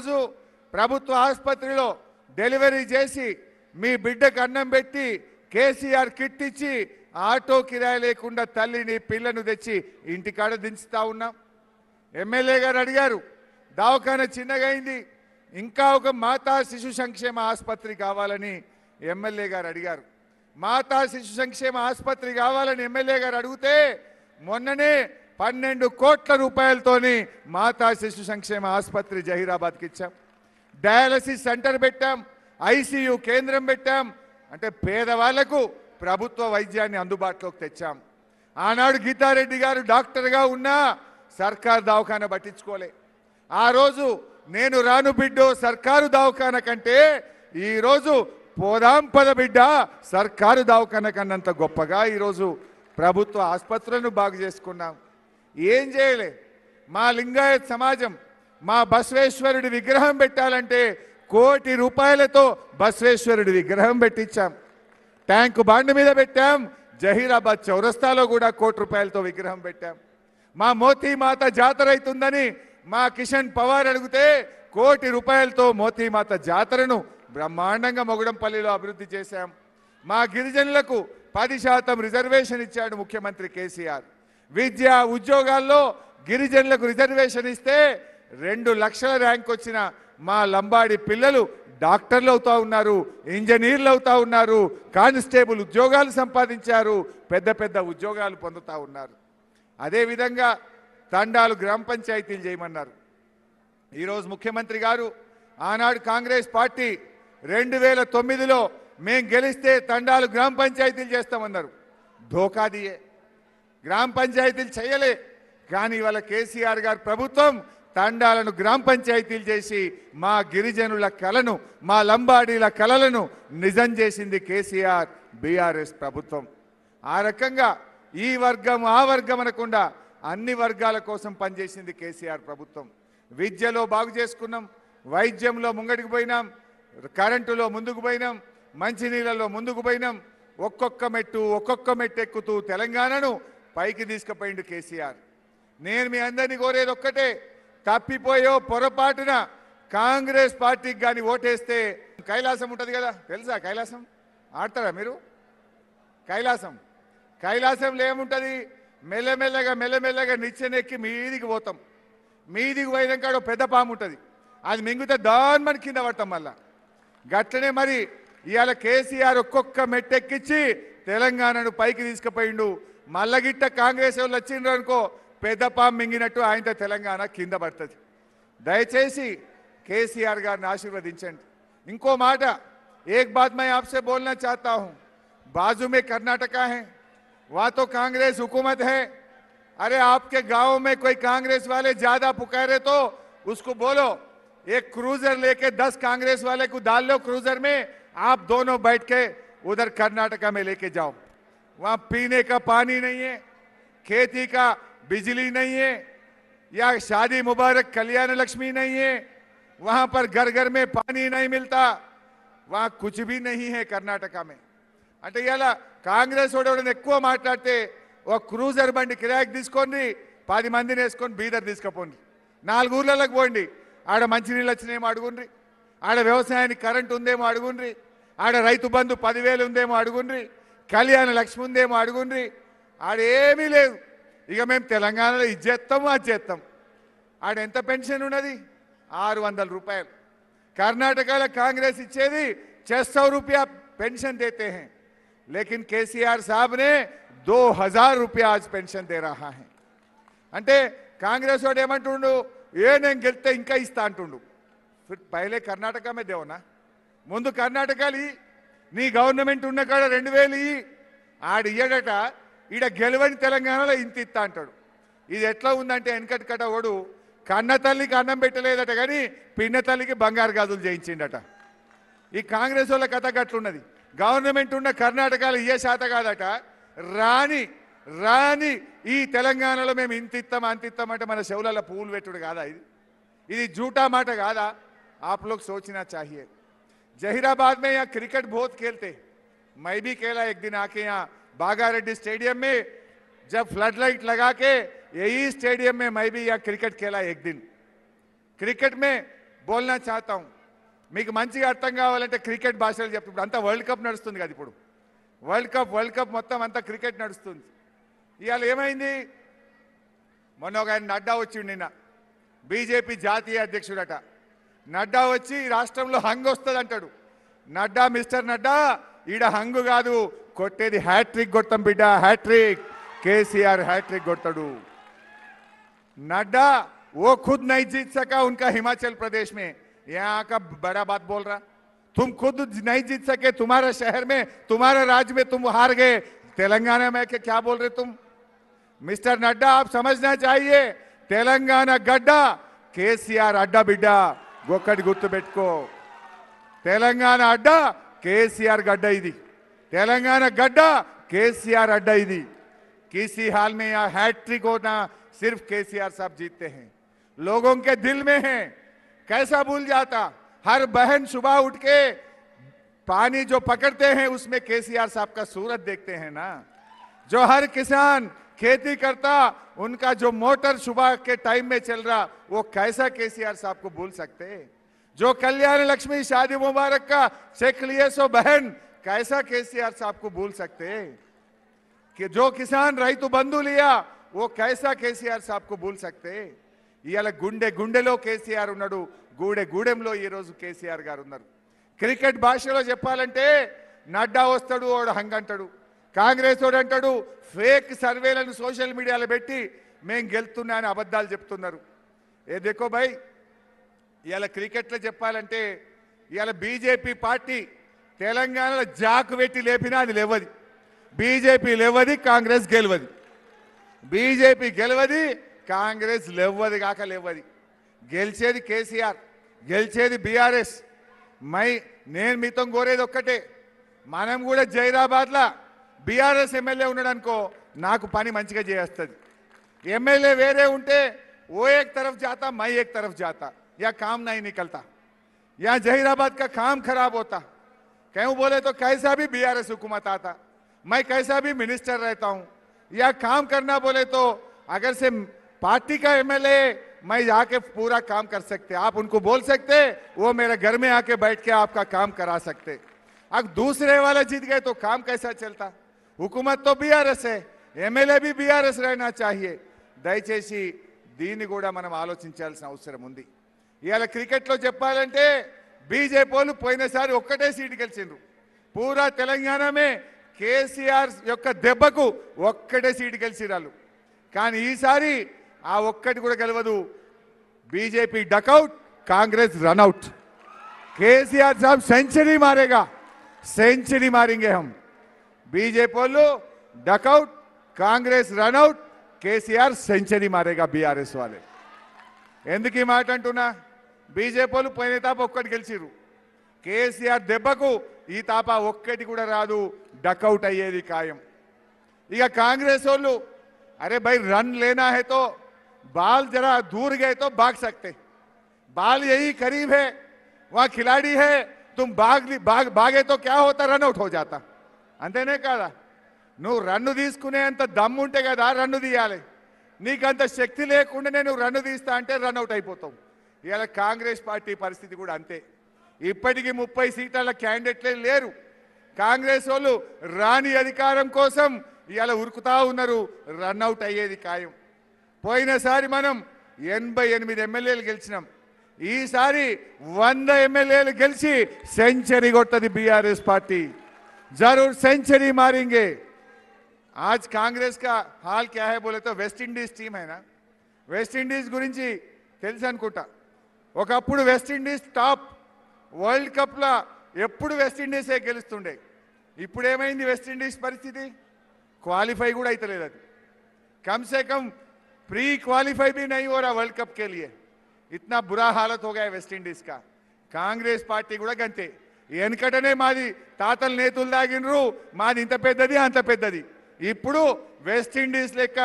రోజు ప్రభుత్వ ఆసుపత్రిలో డెలివరీ చేసి మీ బిడ్డకు అన్నం పెట్టి కేసీఆర్ కిట్ ఇచ్చి ఆటో కిరాయి లేకుండా తల్లిని పిల్లను తెచ్చి ఇంటికాడ దించుతా ఉన్నాం ఎమ్మెల్యే గారు అడిగారు దవాఖాన చిన్నగైంది ఇంకా ఒక మాతా శిశు సంక్షేమ ఆసుపత్రి కావాలని ఎమ్మెల్యే గారు అడిగారు మాతా శిశు సంక్షేమ ఆసుపత్రి కావాలని ఎమ్మెల్యే గారు అడిగితే మొన్ననే పన్నెండు కోట్ల రూపాయలతోని మాతా శిశు సంక్షేమ ఆసుపత్రి జహీరాబాద్కి ఇచ్చాం డయాలసిస్ సెంటర్ పెట్టాం ఐసీయూ కేంద్రం పెట్టాం అంటే పేదవాళ్లకు ప్రభుత్వ వైద్యాన్ని అందుబాటులోకి తెచ్చాం ఆనాడు గీతారెడ్డి గారు డాక్టర్గా ఉన్నా సర్కార్ దవాఖాన పట్టించుకోలే ఆ రోజు నేను రాను బిడ్డ సర్కారు దవాఖాన కంటే ఈరోజు పోదాం పద బిడ్డ సర్కారు దవాఖాన కన్నంత గొప్పగా ఈరోజు ప్రభుత్వ ఆసుపత్రులను బాగు చేసుకున్నాం ఏం చేయలే మా లింగాయత్ సమాజం మా బసవేశ్వరుడి విగ్రహం పెట్టాలంటే కోటి రూపాయలతో బసవేశ్వరుడి విగ్రహం పెట్టించాం ట్యాంకు బాండ్ మీద పెట్టాం జహీరాబాద్ చౌరస్తాలో కూడా కోటి రూపాయలతో విగ్రహం పెట్టాం మా మోతీమాత జాతర అవుతుందని మా కిషన్ పవార్ అడిగితే కోటి రూపాయలతో మోతీమాత జాతరను బ్రహ్మాండంగా మొగడంపల్లిలో అభివృద్ధి చేశాం మా గిరిజనులకు పది శాతం రిజర్వేషన్ ఇచ్చాడు ముఖ్యమంత్రి కేసీఆర్ విద్య ఉద్యోగాల్లో గిరిజనులకు రిజర్వేషన్ ఇస్తే రెండు లక్షల ర్యాంక్ వచ్చిన మా లంబాడి పిల్లలు డాక్టర్లు అవుతా ఉన్నారు ఇంజనీర్లు అవుతా ఉన్నారు కానిస్టేబుల్ ఉద్యోగాలు సంపాదించారు పెద్ద పెద్ద ఉద్యోగాలు పొందుతూ ఉన్నారు అదేవిధంగా తండాలు గ్రామ పంచాయతీలు చేయమన్నారు ఈరోజు ముఖ్యమంత్రి గారు ఆనాడు కాంగ్రెస్ పార్టీ రెండు వేల తొమ్మిదిలో మేము గెలిస్తే తండాలు గ్రామ పంచాయతీలు చేస్తామన్నారు ధోకాదియే గ్రామ పంచాయతీలు చేయలే కానీ ఇవాళ కేసీఆర్ గారు ప్రభుత్వం తండాలను గ్రామ పంచాయతీలు చేసి మా గిరిజనుల కలను మా లంబాడీల కలలను నిజం చేసింది కేసీఆర్ బీఆర్ఎస్ ప్రభుత్వం ఆ రకంగా ఈ వర్గం ఆ వర్గం అనకుండా అన్ని వర్గాల కోసం పనిచేసింది కేసీఆర్ ప్రభుత్వం విద్యలో బాగు చేసుకున్నాం వైద్యంలో ముంగడికి పోయినాం కరెంటులో ముందుకు పోయినాం మంచినీళ్ళలో ముందుకు పోయినాం ఒక్కొక్క మెట్టు ఒక్కొక్క మెట్టు ఎక్కుతూ తెలంగాణను పైకి తీసుకుపోయిండు కేసీఆర్ నేను మీ అందరినీ కోరేది ఒక్కటే తప్పిపోయో పొరపాటున కాంగ్రెస్ పార్టీకి కానీ ఓటేస్తే కైలాసం ఉంటుంది కదా తెలుసా కైలాసం ఆడతారా మీరు కైలాసం కైలాసంలో ఏముంటుంది మెల్లమెల్లగా మెల్లమెల్లగా నిచ్చెనెక్కి మీదికి పోతాం మీదికి పోయినాక పెద్ద పాము ఉంటుంది అది మింగితే దాని మన కింద పడతాం మళ్ళా గట్లనే మరి ఇవాళ కేసీఆర్ ఒక్కొక్క మెట్టెక్కించి తెలంగాణను పైకి తీసుకుపోయిండు मल्लगिट कांग्रेस వాళ్ళు వచ్చిండ్రు అనుకో పెద్ద పాము మింగినట్టు दयचे केसीआर కింద పడుతుంది దయచేసి కేసీఆర్ एक बात मैं आपसे बोलना चाहता हूँ बाजू में कर्नाटका है वहां तो कांग्रेस हुकूमत है अरे आपके गाँव में कोई कांग्रेस वाले ज्यादा पुकारे तो उसको बोलो एक क्रूजर लेके दस कांग्रेस वाले को डाल लो क्रूजर में आप दोनों बैठ के उधर कर्नाटका में लेके जाओ वहां पीने का पानी नहीं है खेती का बिजली नहीं है या शादी मुबारक कल्याण लक्ष्मी नहीं है वहां पर घर घर में पानी नहीं मिलता वहां कुछ भी नहीं है कर्नाटका में అంటే ఇలా కాంగ్రెస్ వాడు ఎక్కువ మాట్లాడితే ఒక క్రూజర్ బండి కిరాయికి తీసుకోండి పది మందిని వేసుకొని బీదర్ తీసుకుపోండి నాలుగు ఊర్లలోకి పోండి ఆడ మంచినీళ్ళు వచ్చినేమో అడుగుండ్రి ఆడ వ్యవసాయానికి కరెంట్ ఉందేమో అడుగుండ్రి ఆడ రైతు బంధు పదివేలు ఉందేమో అడుగుండ్రి కళ్యాణ లక్ష్ముందేమో అడుగుండ్రి ఆడేమీ లేదు ఇక మేము తెలంగాణలో ఇది చేస్తాము అది చేస్తాం ఆడ ఎంత పెన్షన్ ఉన్నది ఆరు వందల రూపాయలు కర్ణాటకలో కాంగ్రెస్ ఇచ్చేది छह రూపాయ పెన్షన్ దేతే హే లేకిన్ కేసీఆర్ సాబ్నే దో హజార్ రూపాయ ఆజ్ పెన్షన్ దే రహా హే అంటే కాంగ్రెస్ వాడు ఏమంటుండు ఏ నేను గెలితే ఇంకా ఇస్తా అంటుండు పైలే కర్ణాటక మీద ముందు కర్ణాటకలు నీ గవర్నమెంట్ ఉన్న కాడ రెండు వేలు ఇయ్యి ఆడు ఇయ్యడట ఈడ గెలవని తెలంగాణలో ఇంత ఇస్తా అంటాడు ఇది ఎట్లా ఉందంటే వెనకటి కట ఓడు కన్న తల్లికి అన్నం పెట్టలేదట కానీ పిన్న తల్లికి బంగారు గాజులు చేయించిండట ఈ కాంగ్రెస్ వాళ్ళ కథ గట్లున్నది గవర్నమెంట్ ఉన్న కర్ణాటకలో ఏ శాత కాదట రాని రాని ఈ తెలంగాణలో మేము ఇంత ఇస్తాం అంత మన శవులలో పువ్వులు పెట్టుడు కాదా ఇది ఇది జూటా మాట కాదా ఆప్లోకి సోచినా చాహియే जहीराबाद में यहाँ क्रिकेट बहुत खेलते मैं भी खेला एक दिन आके यहाँ बागा रेड्डी स्टेडियम में जब फ्लड लाइट लगा के यही स्टेडियम में मैं भी यहाँ क्रिकेट खेला एक दिन क्रिकेट में बोलना चाहता हूँ मंच अर्थम कावाले क्रिकेट भाषा अंत वरल कप ना इन वरल कप वरल कप मोतम अंत क्रिकेट नाई मोन आई अड्डा बीजेपी जातीय अध्यक्षुड़ा నడ్డా వచ్చి ఈ రాష్ట్రంలో హంగు వస్తుంది అంటాడు నడ్డా మిస్టర్ నడ్డా ఈడ హంగు కాదు కొట్టేది హ్యాట్రిక్ కొడతాం బిడ్డ హ్యాట్రిక్ కేసీఆర్ హ్యాట్రిక్ కొడతాడు నడ్డా ఓ ఖుద్ నై జీత్సక ఉన్కా హిమాచల్ ప్రదేశ్ మే యాక బడా బాత్ బోల్ రా తుమ్ ఖుద్ నై జీత్ సకే తుమారా శహర్ మే తుమారా రాజ్ మే తుమ్ హార్ గే తెలంగాణ మే క్యా బోల్ రే తుమ్ మిస్టర్ నడ్డా ఆప్ సమజ్నా చాయే తెలంగాణ గడ్డా కేసీఆర్ అడ్డా బిడ్డా ఒక్కటి के తెలంగాణ गड కేసీఆర్ గడ్డ ఇది తెలంగాణ గడ్డ अड्डा किसी हाल में यहाँ हैट्रिक होना सिर्फ केसीआर साहब जीतते हैं लोगों के दिल में है कैसा भूल जाता हर बहन सुबह उठ के पानी जो पकड़ते हैं उसमें केसीआर साहब का सूरत देखते हैं ना जो हर किसान खेती करता उनका जो मोटर सुबह के टाइम में चल रहा वो कैसा केसीआर साहब को भूल सकते जो कल्याण लक्ष्मी शादी मुबारक का शेख लिए सो बहन कैसा केसीआर साहब को भूल सकते कि जो किसान रईतु तो बंधु लिया वो कैसा కేసీఆర్ साहब को भूल सकते इला गुंडे गुंडे కేసీఆర్ ఉన్నాడు గూడె గూడెంలో ఈరోజు కేసీఆర్ గారు ఉన్నారు క్రికెట్ नड्डा చెప్పాలంటే हंगड़ కాంగ్రెస్ వాడు అంటాడు ఫేక్ సర్వేలను సోషల్ మీడియాలో పెట్టి మేము గెలుతున్నా అని అబద్ధాలు చెప్తున్నారు ఏ దేకో భాయ్ ఇవాళ క్రికెట్లో చెప్పాలంటే ఇవాళ బీజేపీ పార్టీ తెలంగాణలో జాకు పెట్టి లేపినా అది లేవది బీజేపీ లేవది కాంగ్రెస్ గెలవది బీజేపీ గెలవది కాంగ్రెస్ లేవది కాక లేవది గెలిచేది కేసీఆర్ గెలిచేది బీఆర్ఎస్ మై నేను మీతో కోరేది ఒక్కటే మనం కూడా జైరాబాద్లా बीआरएस एमएलए ఉన్నాడు అనుకో నాకు పని మంచిగా చేస్తుంది ఎమ్మెల్యే वो एक तरफ जाता मैं एक तरफ जाता या काम नहीं निकलता या जहीराबाद का काम खराब होता क्यों बोले तो कैसा भी बीआरएस हुकूमत आता मैं कैसा भी मिनिस्टर रहता हूं या काम करना बोले तो अगर से पार्टी का एमएलए मैं जाके पूरा काम कर सकते आप उनको बोल सकते वो मेरे घर में आके बैठ के आपका काम करा सकते अब दूसरे वाले जीत गए तो काम कैसा चलता హుకుమత్ తో బీఆర్ఎస్ఏ ఎమ్మెల్యే బీఆర్ఎస్ రైనా చాహియే దయచేసి దీన్ని కూడా మనం ఆలోచించాల్సిన అవసరం ఉంది ఇవాళ క్రికెట్లో చెప్పాలంటే బీజేపీ వాళ్ళు పోయినసారి ఒక్కటే సీటు గెలిచిండ్రు పూరా తెలంగాణమే కేసీఆర్ యొక్క దెబ్బకు ఒక్కటే సీటు గెలిచిరాలు కానీ ఈసారి ఆ ఒక్కటి కూడా గెలవదు BJP duck out Congress run out KCR సాబ్ సెంచరీ మారేగా సెంచరీ మారింగే హం BJP duck out Congress run out KCR से मारेगा बीआरएस वाले एन की बीजेपी पैन तापट गेलचर केसीआर दबकूप राकउटे खाएं इक कांग्रेस वो अरे भाई रन लेना है तो बाल जरा दूर गए तो भाग सकते बाल यही करीब है वहां खिलाड़ी है तुम भाग भाग भागे तो क्या होता रनआउट हो जाता అంతేనే కాదా నువ్వు రన్ను తీసుకునేంత దమ్ముంటే కదా రన్ను తీయాలి నీకంత శక్తి లేకుండానే నువ్వు రన్ను తీస్తా అంటే రన్అట్ అయిపోతావు ఇవాళ కాంగ్రెస్ పార్టీ పరిస్థితి కూడా అంతే ఇప్పటికీ ముప్పై సీట్ల క్యాండిడేట్లే లేరు కాంగ్రెస్ వాళ్ళు రాని అధికారం కోసం ఇవాళ ఉరుకుతా ఉన్నారు రన్అట్ అయ్యేది ఖాయం పోయినసారి మనం ఎనభై ఎనిమిది ఎమ్మెల్యేలు గెలిచినాం ఈసారి వంద ఎమ్మెల్యేలు గెలిచి సెంచరీ కొట్టది బీఆర్ఎస్ పార్టీ जरूर सेंचुरी मारेंगे आज कांग्रेस का हाल क्या है बोले तो वेस्ट इंडीज टीम है ना वेस्ट इंडीज గురించి తెలుసు అనుకుంటా ఒకప్పుడు వెస్ట్ ఇండీస్ టాప్ వరల్డ్ కప్లా ఎప్పుడు వెస్ట్ ఇండీసే గెలుస్తుండే ఇప్పుడు ఏమైంది వెస్ట్ ఇండీస్ పరిస్థితి క్వాలిఫై కూడా అవుతలేదు అది కమ్సే కమ్ प्री क्वालिफाई भी नहीं हो रहा वर्ल्ड कप के लिए इतना बुरा हालत हो गया है वेस्ट इंडीज का कांग्रेस पार्टी गंते వెనుకటనే మాది తాతలు నేతులు దాగినరు మాది ఇంత పెద్దది అంత పెద్దది ఇప్పుడు వెస్ట్ ఇండీస్ లెక్క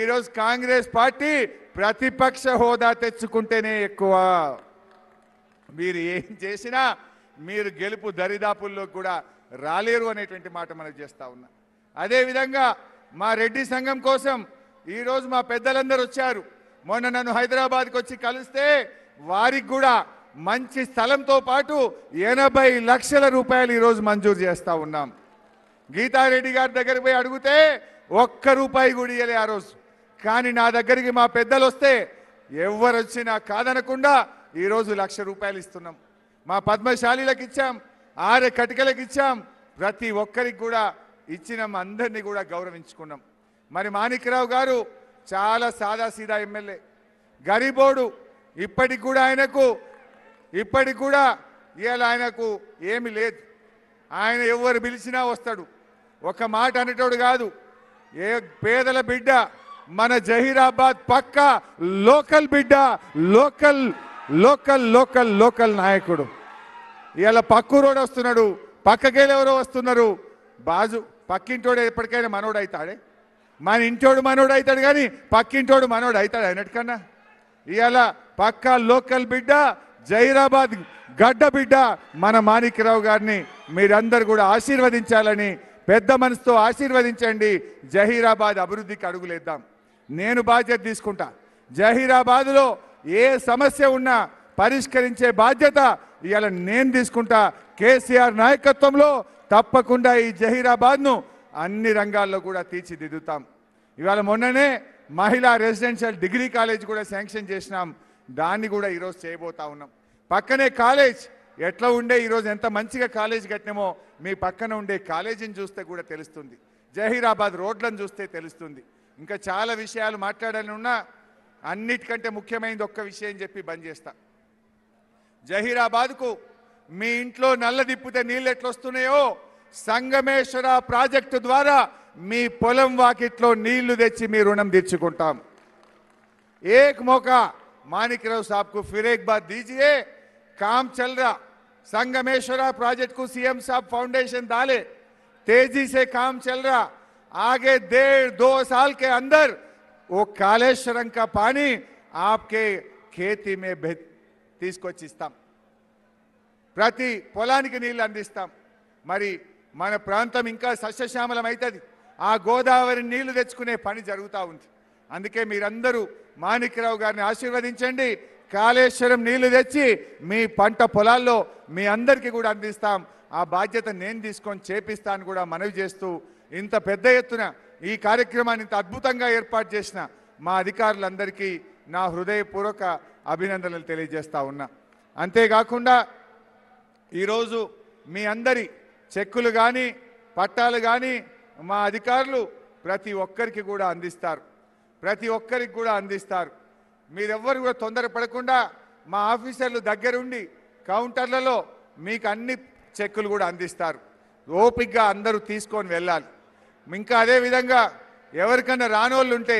ఈరోజు కాంగ్రెస్ పార్టీ ప్రతిపక్ష హోదా తెచ్చుకుంటేనే ఎక్కువ మీరు ఏం చేసినా మీరు గెలుపు దరిదాపుల్లో కూడా రాలేరు అనేటువంటి మాట మనకు చేస్తూ ఉన్నా అదేవిధంగా మా రెడ్డి సంఘం కోసం ఈరోజు మా పెద్దలందరూ వచ్చారు మొన్న నన్ను హైదరాబాద్కి వచ్చి కలిస్తే వారికి కూడా మంచి స్థలంతో పాటు ఎనభై లక్షల రూపాయలు ఈరోజు మంజూరు చేస్తూ ఉన్నాం గీతారెడ్డి గారి దగ్గర పోయి అడిగితే ఒక్క రూపాయి కూడా ఇవ్వలే ఆ రోజు కానీ నా దగ్గరికి మా పెద్దలు వస్తే ఎవరు వచ్చినా కాదనకుండా ఈరోజు లక్ష రూపాయలు ఇస్తున్నాం మా పద్మశాలీలకు ఇచ్చాం ఆరే కటికలకు ఇచ్చాం ప్రతి ఒక్కరికి కూడా ఇచ్చిన అందరినీ కూడా గౌరవించుకున్నాం మరి మాణిక్రావు గారు చాలా సాదాసీదా ఎమ్మెల్యే గరీబోడు ఇప్పటికి కూడా ఆయనకు ఇప్పటికి కూడా ఇవాళ ఆయనకు ఏమి లేదు ఆయన ఎవరు పిలిచినా వస్తాడు ఒక మాట అనేటోడు కాదు ఏ పేదల బిడ్డ మన జహీరాబాద్ పక్క లోకల్ బిడ్డ లోకల్ లోకల్ లోకల్ లోకల్ నాయకుడు ఇవాళ పక్కూరోడు వస్తున్నాడు ఎవరో వస్తున్నారు బాజు పక్కింటోడు ఎప్పటికైనా మనోడు అవుతాడే మన ఇంటోడు మనోడు అవుతాడు కానీ పక్కింటోడు మనోడు అవుతాడు కన్నా ఇవాళ పక్క లోకల్ బిడ్డ జైరాబాద్ గడ్డబిడ్డ మన మాణిక్యరావు గారిని మీరందరు కూడా ఆశీర్వదించాలని పెద్ద మనసుతో ఆశీర్వదించండి జహీరాబాద్ అభివృద్ధికి అడుగులేద్దాం నేను బాధ్యత తీసుకుంటా జహీరాబాద్లో ఏ సమస్య ఉన్నా పరిష్కరించే బాధ్యత ఇవాళ నేను తీసుకుంటా కేసీఆర్ నాయకత్వంలో తప్పకుండా ఈ జహీరాబాద్ను అన్ని రంగాల్లో కూడా తీర్చిదిద్దుతాం ఇవాళ మొన్ననే మహిళా రెసిడెన్షియల్ డిగ్రీ కాలేజ్ కూడా శాంక్షన్ చేసినాం దాన్ని కూడా ఈరోజు చేయబోతా ఉన్నాం పక్కనే కాలేజ్ ఎట్లా ఉండే ఈరోజు ఎంత మంచిగా కాలేజ్ కట్టినామో మీ పక్కన ఉండే కాలేజీని చూస్తే కూడా తెలుస్తుంది జహీరాబాద్ రోడ్లను చూస్తే తెలుస్తుంది ఇంకా చాలా విషయాలు మాట్లాడాలని ఉన్నా అన్నిటికంటే ముఖ్యమైనది ఒక్క విషయం చెప్పి బంద్ చేస్తా జహీరాబాద్కు మీ ఇంట్లో నల్ల దిప్పితే నీళ్ళు ఎట్లొస్తున్నాయో సంగమేశ్వర ప్రాజెక్టు ద్వారా మీ పొలం వాకిట్లో నీళ్లు తెచ్చి మీ రుణం తీర్చుకుంటాం ఏక్ మోకా మాణిక్యరావు సాబ్ కు ఫిరేక్ బాద్ దీజియే కామ్ చల్రా సంగమేశ్వర ప్రాజెక్ట్ కు సీఎం సాబ్ ఫౌండేషన్ దాలే తేజీ సే కామ్ చల్రా ఆగే దేర్ దో సాల్ కే అందర్ ఓ కాళేశ్వరం కా పాని ఆప్కే ఖేతి మే బె తీసుకొచ్చి ఇస్తాం ప్రతి పొలానికి నీళ్ళు అందిస్తాం మరి మన ప్రాంతం ఇంకా సస్యశ్యామలం అవుతుంది ఆ గోదావరి నీళ్లు తెచ్చుకునే పని జరుగుతూ ఉంది అందుకే మీరందరూ మాణిక్యరావు గారిని ఆశీర్వదించండి కాళేశ్వరం నీళ్లు తెచ్చి మీ పంట పొలాల్లో మీ అందరికీ కూడా అందిస్తాం ఆ బాధ్యత నేను తీసుకొని చేపిస్తాను కూడా మనవి చేస్తూ ఇంత పెద్ద ఎత్తున ఈ కార్యక్రమాన్ని ఇంత అద్భుతంగా ఏర్పాటు చేసిన మా అధికారులందరికీ నా హృదయపూర్వక అభినందనలు తెలియజేస్తా ఉన్నా అంతేకాకుండా ఈరోజు మీ అందరి చెక్కులు కానీ పట్టాలు కానీ మా అధికారులు ప్రతి ఒక్కరికి కూడా అందిస్తారు ప్రతి ఒక్కరికి కూడా అందిస్తారు మీరెవ్వరు కూడా తొందరపడకుండా మా ఆఫీసర్లు దగ్గరుండి కౌంటర్లలో మీకు అన్ని చెక్కులు కూడా అందిస్తారు ఓపిక్గా అందరూ తీసుకొని వెళ్ళాలి ఇంకా అదేవిధంగా ఎవరికైనా రానోళ్ళు ఉంటే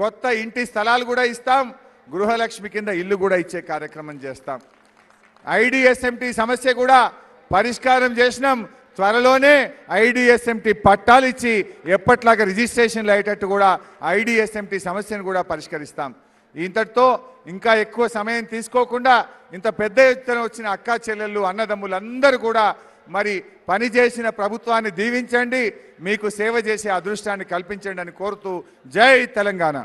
కొత్త ఇంటి స్థలాలు కూడా ఇస్తాం గృహలక్ష్మి కింద ఇల్లు కూడా ఇచ్చే కార్యక్రమం చేస్తాం ఐడిఎస్ఎంటీ సమస్య కూడా పరిష్కారం చేసినాం త్వరలోనే ఐడిఎస్ఎంటి పట్టాలు ఇచ్చి ఎప్పట్లాగా రిజిస్ట్రేషన్లు అయ్యేటట్టు కూడా ఐడిఎస్ఎంటీ సమస్యను కూడా పరిష్కరిస్తాం ఇంతటితో ఇంకా ఎక్కువ సమయం తీసుకోకుండా ఇంత పెద్ద ఎత్తున వచ్చిన అక్కా చెల్లెళ్ళు అన్నదమ్ములందరూ కూడా మరి పనిచేసిన ప్రభుత్వాన్ని దీవించండి మీకు సేవ చేసే అదృష్టాన్ని కల్పించండి అని కోరుతూ జై తెలంగాణ